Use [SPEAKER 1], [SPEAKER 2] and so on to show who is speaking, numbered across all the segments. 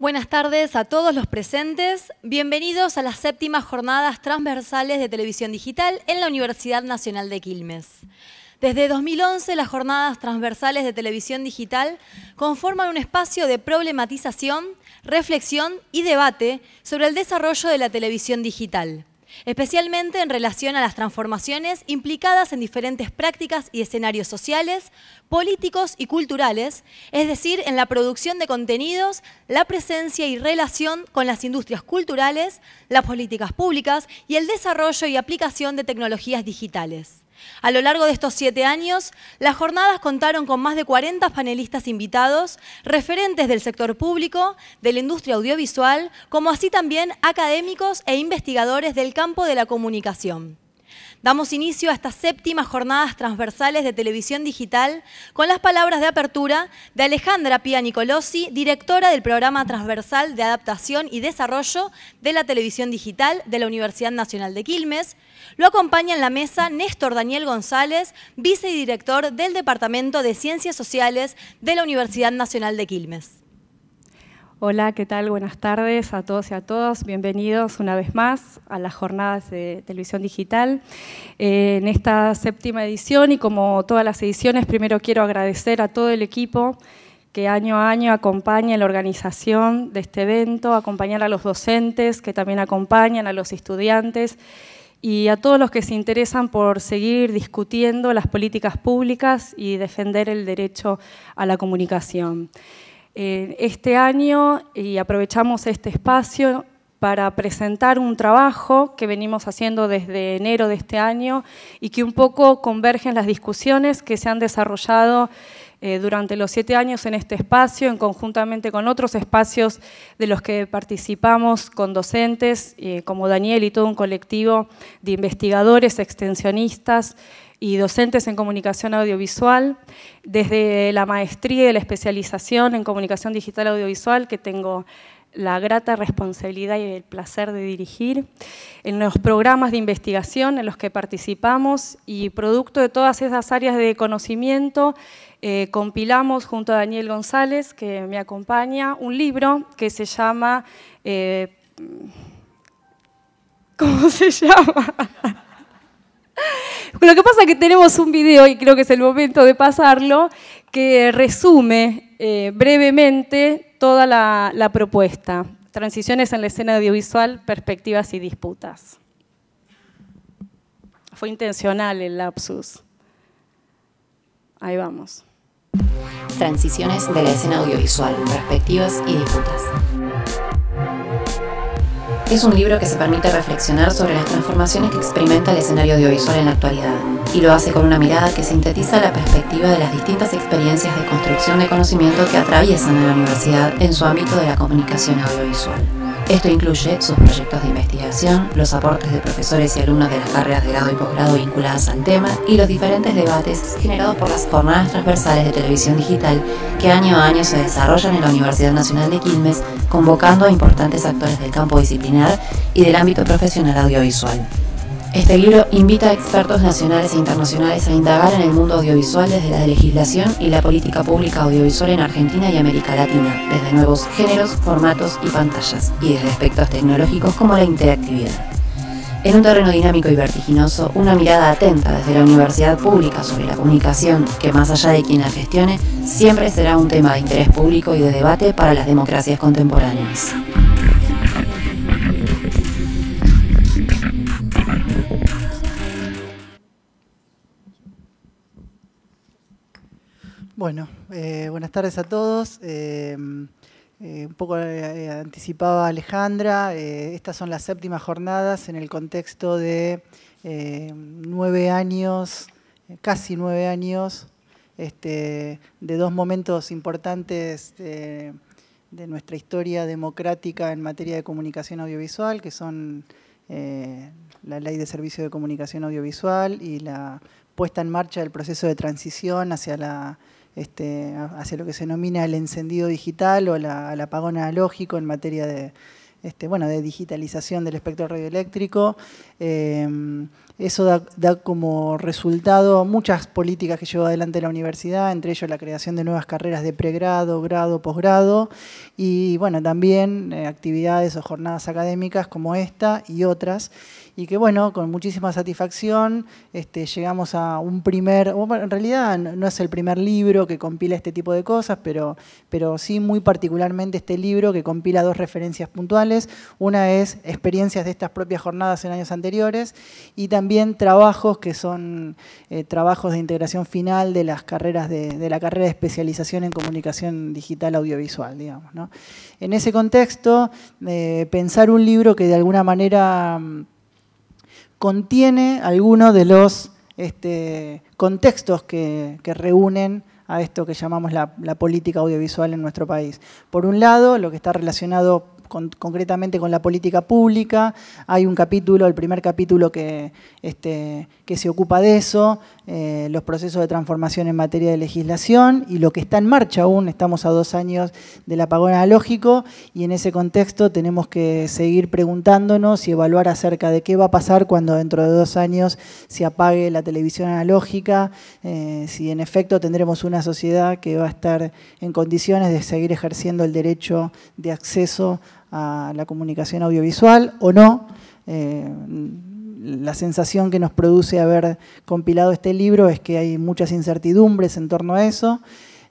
[SPEAKER 1] Buenas tardes a todos los presentes. Bienvenidos a las séptimas jornadas transversales de televisión digital en la Universidad Nacional de Quilmes. Desde 2011, las jornadas transversales de televisión digital conforman un espacio de problematización, reflexión y debate sobre el desarrollo de la televisión digital, especialmente en relación a las transformaciones implicadas en diferentes prácticas y escenarios sociales, políticos y culturales, es decir, en la producción de contenidos, la presencia y relación con las industrias culturales, las políticas públicas y el desarrollo y aplicación de tecnologías digitales. A lo largo de estos siete años, las jornadas contaron con más de 40 panelistas invitados, referentes del sector público, de la industria audiovisual, como así también académicos e investigadores del campo de la comunicación. Damos inicio a estas séptimas jornadas transversales de televisión digital con las palabras de apertura de Alejandra Pia Nicolosi, directora del Programa Transversal de Adaptación y Desarrollo de la Televisión Digital de la Universidad Nacional de Quilmes. Lo acompaña en la mesa Néstor Daniel González, vicedirector del Departamento de Ciencias Sociales de la Universidad Nacional de Quilmes.
[SPEAKER 2] Hola, ¿qué tal? Buenas tardes a todos y a todas. Bienvenidos una vez más a las jornadas de televisión digital. Eh, en esta séptima edición y como todas las ediciones, primero quiero agradecer a todo el equipo que año a año acompaña la organización de este evento, acompañar a los docentes que también acompañan, a los estudiantes y a todos los que se interesan por seguir discutiendo las políticas públicas y defender el derecho a la comunicación este año y aprovechamos este espacio para presentar un trabajo que venimos haciendo desde enero de este año y que un poco convergen las discusiones que se han desarrollado eh, durante los siete años en este espacio, en conjuntamente con otros espacios de los que participamos con docentes eh, como Daniel y todo un colectivo de investigadores, extensionistas, y docentes en comunicación audiovisual, desde la maestría y la especialización en comunicación digital audiovisual que tengo la grata responsabilidad y el placer de dirigir, en los programas de investigación en los que participamos y producto de todas esas áreas de conocimiento, eh, compilamos junto a Daniel González, que me acompaña, un libro que se llama... Eh, ¿Cómo se llama? Lo que pasa es que tenemos un video, y creo que es el momento de pasarlo, que resume eh, brevemente toda la propuesta. Transiciones en la escena audiovisual, perspectivas y disputas. Fue intencional el lapsus. Ahí vamos. Transiciones de la escena audiovisual, perspectivas y disputas
[SPEAKER 3] es un libro que se permite reflexionar sobre las transformaciones que experimenta el escenario audiovisual en la actualidad, y lo hace con una mirada que sintetiza la perspectiva de las distintas experiencias de construcción de conocimiento que atraviesan a la universidad en su ámbito de la comunicación audiovisual. Esto incluye sus proyectos de investigación, los aportes de profesores y alumnos de las carreras de grado y posgrado vinculadas al tema y los diferentes debates generados por las jornadas transversales de televisión digital que año a año se desarrollan en la Universidad Nacional de Quilmes, convocando a importantes actores del campo disciplinar y del ámbito profesional audiovisual. Este libro invita a expertos nacionales e internacionales a indagar en el mundo audiovisual desde la legislación y la política pública audiovisual en Argentina y América Latina, desde nuevos géneros, formatos y pantallas, y desde aspectos tecnológicos como la interactividad. En un terreno dinámico y vertiginoso, una mirada atenta desde la universidad pública sobre la comunicación, que más allá de quien la gestione, siempre será un tema de interés público y de debate para las democracias contemporáneas.
[SPEAKER 4] Bueno, eh, buenas tardes a todos. Eh, eh, un poco anticipaba Alejandra, estas son las séptimas jornadas en el contexto de nueve años, casi nueve años, este, de dos momentos importantes de, de nuestra historia democrática en materia de comunicación audiovisual, que son la Ley de Servicio de Comunicación Audiovisual y la puesta en marcha del proceso de transición hacia la este, hacia lo que se denomina el encendido digital o la, apagón analógico en materia de, este, bueno, de digitalización del espectro radioeléctrico. Eh, eso da, como resultado muchas políticas que lleva adelante la universidad, entre ellos la creación de nuevas carreras de pregrado, grado, posgrado, y bueno, también eh, actividades o jornadas académicas como esta y otras y que bueno, con muchísima satisfacción este, llegamos a un primer, bueno, en realidad no es el primer libro que compila este tipo de cosas, pero, pero sí muy particularmente este libro que compila dos referencias puntuales. Una es experiencias de estas propias jornadas en años anteriores y también trabajos que son eh, trabajos de integración final de las carreras de, la carrera de especialización en comunicación digital audiovisual, digamos. En ese contexto, eh, pensar un libro que de alguna manera mm, contiene algunos de los este, contextos que, reúnen a esto que llamamos la política audiovisual en nuestro país. Por un lado, lo que está relacionado concretamente con la política pública. Hay un capítulo, el primer capítulo que, este, que se ocupa de eso, eh, los procesos de transformación en materia de legislación y lo que está en marcha aún. Estamos a dos años del apagón analógico y en ese contexto tenemos que seguir preguntándonos y evaluar acerca de qué va a pasar cuando dentro de dos años se apague la televisión analógica, eh, si en efecto tendremos una sociedad que va a estar en condiciones de seguir ejerciendo el derecho de acceso a la comunicación audiovisual o no. Eh, la sensación que nos produce haber compilado este libro es que hay muchas incertidumbres en torno a eso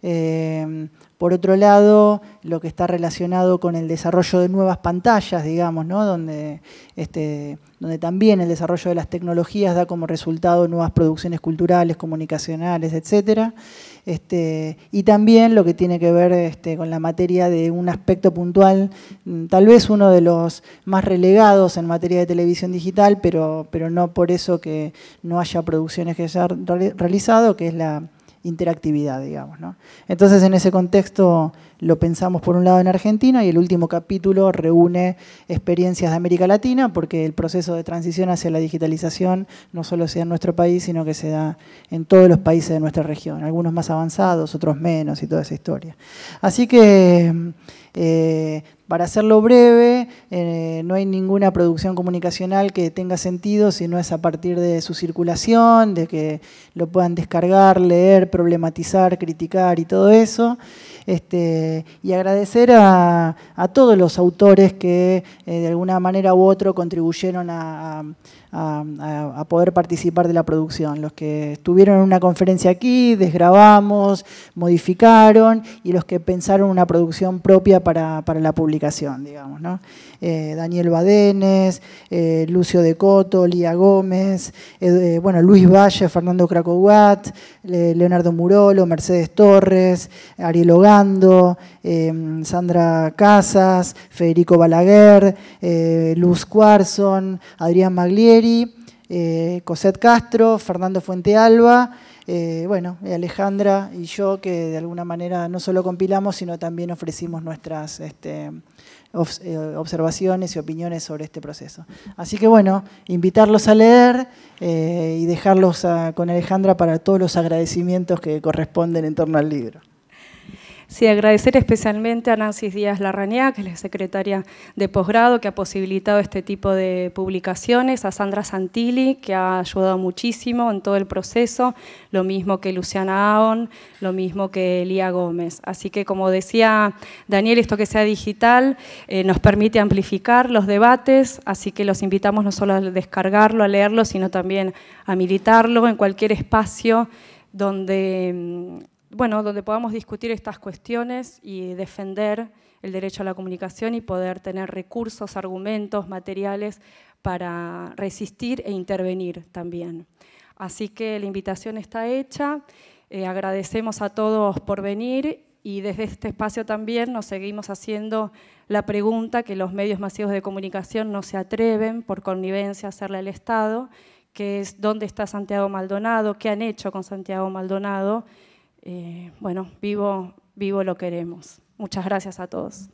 [SPEAKER 4] Em, por otro lado, lo que está relacionado con el desarrollo de nuevas pantallas, digamos, donde, este, donde también el desarrollo de las tecnologías da como resultado nuevas producciones culturales, comunicacionales, etc. Este, y también lo que tiene que ver este, con la materia de un aspecto puntual, mm, tal vez uno de los más relegados en materia de televisión digital, pero, pero no por eso que no haya producciones que se hayan realizado, que es la interactividad, digamos. ¿no? Entonces, en ese contexto lo pensamos por un lado en Argentina y el último capítulo reúne experiencias de América Latina, porque el proceso de transición hacia la digitalización no solo se da en nuestro país, sino que se da en todos los países de nuestra región, algunos más avanzados, otros menos y toda esa historia. Así que eh, para hacerlo breve, eh, no hay ninguna producción comunicacional que tenga sentido si no es a partir de su circulación, de que lo puedan descargar, leer, problematizar, criticar y todo eso. Este, y agradecer a, todos los autores que eh, de alguna manera u otro contribuyeron a, poder participar de la producción. Los que estuvieron en una conferencia aquí, desgrabamos, modificaron y los que pensaron una producción propia para la publicación digamos. Eh, Daniel Badenes, eh, Lucio De Coto, Lía Gómez, eh, bueno, Luis Valle, Fernando Cracowat, Leonardo Murolo, Mercedes Torres, Ariel Ogando, Sandra Casas, Federico Balaguer, Luz Cuarzon, Adrián Maglieri, Cosette Castro, Fernando Fuente Alba, eh, bueno, Alejandra y yo que de alguna manera no solo compilamos, sino también ofrecimos nuestras este, eh, observaciones y opiniones sobre este proceso. Así que bueno, invitarlos a leer eh, y dejarlos ah, con Alejandra para todos los agradecimientos que corresponden en torno al libro.
[SPEAKER 2] Sí, agradecer especialmente a Nancy Díaz Larrañá, que es la secretaria de posgrado, que ha posibilitado este tipo de publicaciones, a Sandra Santilli, que ha ayudado muchísimo en todo el proceso, lo mismo que Luciana Aon, lo mismo que Lía Gómez. Así que, como decía Daniel, esto que sea digital eh, nos permite amplificar los debates, así que los invitamos no solo a descargarlo, a leerlo, sino también a militarlo en cualquier espacio donde mm, bueno, donde podamos discutir estas cuestiones y defender el derecho a la comunicación y poder tener recursos, argumentos, materiales para resistir e intervenir también. Así que la invitación está hecha, eh, agradecemos a todos por venir y desde este espacio también nos seguimos haciendo la pregunta que los medios masivos de comunicación no se atreven por connivencia a hacerle al Estado, que es dónde está Santiago Maldonado, qué han hecho con Santiago Maldonado, eh, bueno, vivo, vivo lo queremos. Muchas gracias a todos.